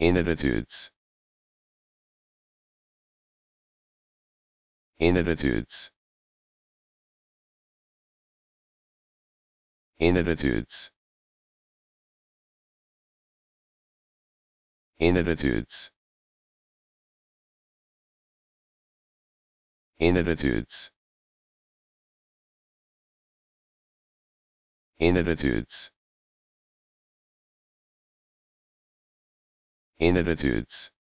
Inattitudes. Inattitudes. Inattitudes. Inattitudes. Inattitudes. Inatitudes. Inatitudes